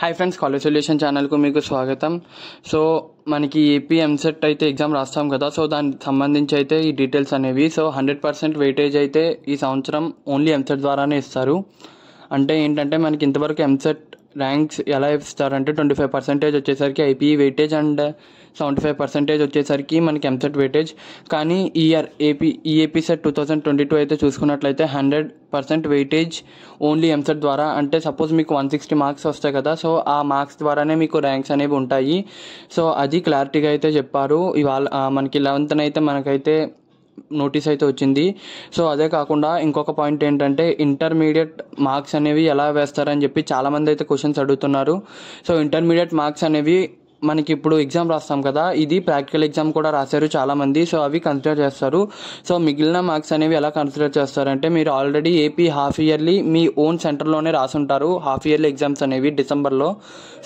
hi friends college solution ఛానల్కు మీకు స్వాగతం సో మనకి ఏపీ ఎంసెట్ అయితే ఎగ్జామ్ రాస్తాం కదా సో దానికి సంబంధించి అయితే ఈ డీటెయిల్స్ అనేవి సో హండ్రెడ్ పర్సెంట్ వెయిటేజ్ అయితే ఈ సంవత్సరం ఓన్లీ ఎంసెట్ ద్వారానే ఇస్తారు అంటే ఏంటంటే మనకి ఇంతవరకు ఎంసెట్ ర్యాంక్స్ ఎలా ఇస్తారంటే ట్వంటీ ఫైవ్ పర్సెంటేజ్ వచ్చేసరికి IP weightage and seventy five percentage వచ్చేసరికి మనకి ఎంసెట్ వెయిటేజ్ కానీ ఈఆర్ AP EAPCET two thousand twenty two అయితే చూసుకున్నట్లయితే hundred percent weightage only EAMCET ద్వారా అంటే సపోజ్ మీకు వన్ సిక్స్టీ మార్క్స్ వస్తాయి కదా సో ఆ మార్క్స్ ద్వారానే మీకు ర్యాంక్స్ అనేవి ఉంటాయి సో అది క్లారిటీగా అయితే చెప్పారు ఇవాళ మనకి లెవెన్త్న అయితే మనకైతే నోటీస్ అయితే వచ్చింది సో అదే కాకుండా ఇంకొక పాయింట్ ఏంటంటే ఇంటర్మీడియట్ మార్క్స్ అనేవి ఎలా వేస్తారని చెప్పి చాలామంది అయితే క్వశ్చన్స్ అడుగుతున్నారు సో ఇంటర్మీడియట్ మార్క్స్ అనేవి మనకి ఇప్పుడు ఎగ్జామ్ రాస్తాం కదా ఇది ప్రాక్టికల్ ఎగ్జామ్ కూడా రాశారు చాలామంది సో అవి కన్సిడర్ చేస్తారు సో మిగిలిన మార్క్స్ అనేవి ఎలా కన్సిడర్ చేస్తారంటే మీరు ఆల్రెడీ ఏపీ హాఫ్ ఇయర్లీ మీ ఓన్ సెంటర్లోనే రాసుంటారు హాఫ్ ఇయర్లీ ఎగ్జామ్స్ అనేవి డిసెంబర్లో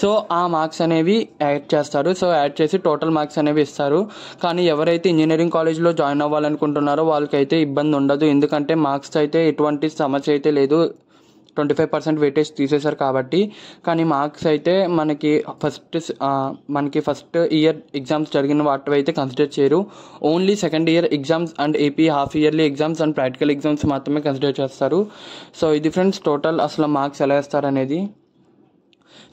సో ఆ మార్క్స్ అనేవి యాడ్ చేస్తారు సో యాడ్ చేసి టోటల్ మార్క్స్ అనేవి ఇస్తారు కానీ ఎవరైతే ఇంజనీరింగ్ కాలేజ్లో జాయిన్ అవ్వాలనుకుంటున్నారో వాళ్ళకైతే ఇబ్బంది ఉండదు ఎందుకంటే మార్క్స్ అయితే ఎటువంటి సమస్య అయితే లేదు ట్వంటీ ఫైవ్ పర్సెంట్ వెయిటేజ్ తీసేశారు కాబట్టి కానీ మార్క్స్ అయితే మనకి ఫస్ట్ మనకి ఫస్ట్ ఇయర్ ఎగ్జామ్స్ జరిగిన వాటివి అయితే కన్సిడర్ చేయరు only second year exams and AP half yearly exams and practical exams మాత్రమే కన్సిడర్ చేస్తారు సో ఇది ఫ్రెండ్స్ టోటల్ అసలు మార్క్స్ ఎలా వేస్తారనేది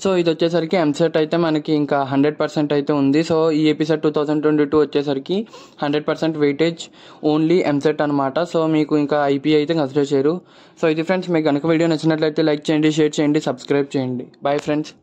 సో ఇది వచ్చేసరికి ఎంసెట్ అయితే మనకి ఇంకా హండ్రెడ్ పర్సెంట్ అయితే ఉంది సో ఈ EAPCET two thousand twenty two వచ్చేసరికి hundred percent weightage only EAMCET అనమాట సో మీకు ఇంకా ఐపీ అయితే కన్సిడర్ చేయరు సో ఇది ఫ్రెండ్స్ మీకు కనుక వీడియో నచ్చినట్లయితే లైక్ చేయండి షేర్ చేయండి సబ్స్క్రైబ్ చేయండి బాయ్ ఫ్రెండ్స్